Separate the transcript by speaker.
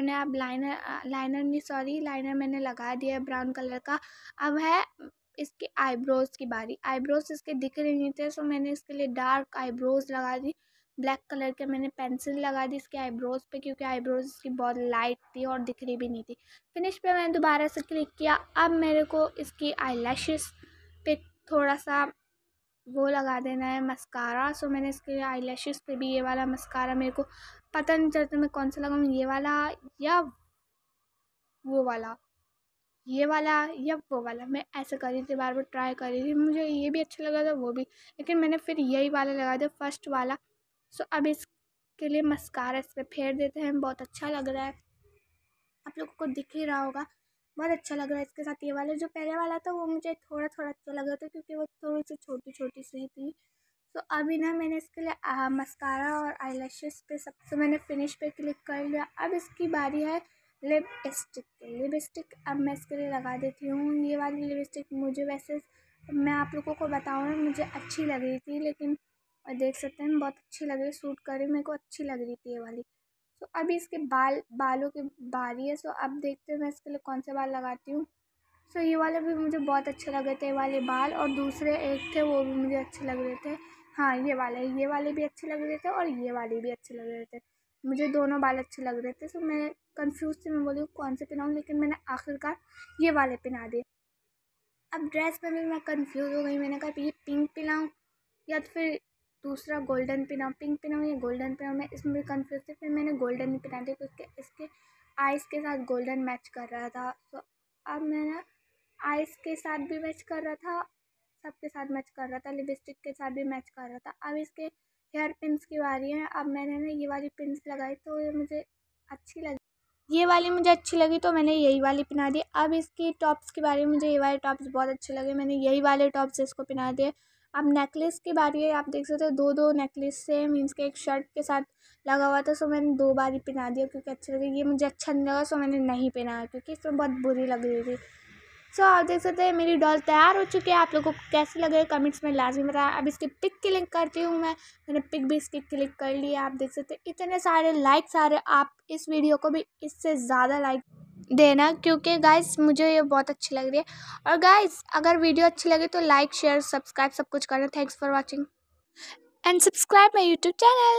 Speaker 1: मैंने अब liner liner नहीं सॉरी लाइनर मैंने लगा दिया है ब्राउन कलर का अब है इसके आईब्रोज़ की बारी आईब्रोज़ इसके दिख रहे नहीं थे सो मैंने इसके लिए डार्क आईब्रोज़ लगा दी ब्लैक कलर के मैंने पेंसिल लगा दी इसके आईब्रोज़ पे क्योंकि आईब्रोज़ इसकी बहुत लाइट थी और दिख रही भी नहीं थी फिनिश पे मैंने दोबारा से क्लिक किया अब मेरे को इसकी आई पे थोड़ा सा वो लगा देना है मस्कारा सो मैंने इसके आई लैशेज़ पर भी ये वाला मस्कारा मेरे को पता नहीं चलता मैं कौन सा लगाऊँ ये वाला या वो वाला ये वाला या वो वाला मैं ऐसे कर रही थी बार बार ट्राई कर रही थी मुझे ये भी अच्छा लगा था वो भी लेकिन मैंने फिर यही वाला लगा दिया फर्स्ट वाला सो अब इसके लिए मस्कारा इस पर फेर देते हैं बहुत अच्छा लग रहा है आप लोगों को दिख ही रहा होगा बहुत अच्छा लग रहा है इसके साथ ये वाला जो पहले वाला था वो मुझे थोड़ा थोड़ा अच्छा लग रहा था क्योंकि वो थोड़ी सी छोटी छोटी सी थी तो अभी ना मैंने इसके लिए मस्कारा और आई पे सबसे मैंने फिनिश पे क्लिक कर लिया अब इसकी बारी है लिप स्टिक लिपस्टिक अब मैं इसके लिए लगा देती हूँ ये वाली लिपस्टिक मुझे वैसे मैं आप लोगों को बताऊँ ना मुझे अच्छी लग रही थी लेकिन देख सकते हैं बहुत अच्छी लग रही सूट करी मेरे को अच्छी लग रही थी ये वाली तो अभी इसके बाल बालों की बारी है सो अब देखते हैं मैं इसके लिए कौन से बाल लगाती हूँ सो ये वाले भी मुझे बहुत अच्छे लग रहे थे ये वाले बाल और दूसरे एक थे वो भी मुझे अच्छे लग रहे थे हाँ ये वाले ये वाले भी अच्छे लग रहे थे और ये वाले भी अच्छे लग रहे थे मुझे दोनों बाल अच्छे लग रहे थे सो मैं कंफ्यूज थी मैं बोली कौन से पहनाऊँ लेकिन मैंने आखिरकार ये वाले पहना दिए अब ड्रेस में भी मैं कन्फ्यूज़ हो गई मैंने कहा ये पिंक पहनाऊँ या तो फिर दूसरा गोल्डन पहनाऊँ पिंक पहनाऊँ या गोल्डन पहनाऊँ मैं इसमें भी कन्फ्यूज़ थी फिर मैंने गोल्डन ही पिना दिया तो क्योंकि इसके आइस के साथ गोल्डन मैच कर रहा था तो अब मैंने आइस के साथ भी मैच कर रहा था सबके साथ मैच कर रहा था लिपस्टिक के साथ भी मैच कर रहा था अब इसके हेयर पिंस की बारी है अब मैंने ना ये वाली पिंस लगाई तो ये मुझे अच्छी लगी ये वाली मुझे अच्छी लगी तो मैंने यही वाली पहना दी अब इसकी टॉप्स के बारे में मुझे ये वाले टॉप्स बहुत अच्छे लगे मैंने यही वाले टॉप्स इसको पहना दिए अब नेकलेस के बारे आप देख सकते हो दो दो नेकलेस से मीन्स के एक शर्ट के साथ लगा हुआ था सो मैंने दो बार ही पहना दिया क्योंकि अच्छे लगे ये मुझे अच्छा नहीं लगा सो मैंने नहीं पहनाया क्योंकि इसमें बहुत बुरी लग रही थी सो आप देख सकते हैं मेरी डॉल तैयार हो चुकी है आप लोगों को कैसे लग रही है कमेंट्स में लाजमी बताया अब इसकी पिक क्लिक करती हूँ मैं मैंने पिक भी इसकी क्लिक कर ली है आप देख सकते हैं इतने सारे लाइक्स आ रहे आप इस वीडियो को भी इससे ज़्यादा लाइक देना क्योंकि गाइस मुझे ये बहुत अच्छी लग रही है और गाइस अगर वीडियो अच्छी लगे तो लाइक शेयर सब्सक्राइब सब कुछ करना thanks for watching and subscribe my YouTube channel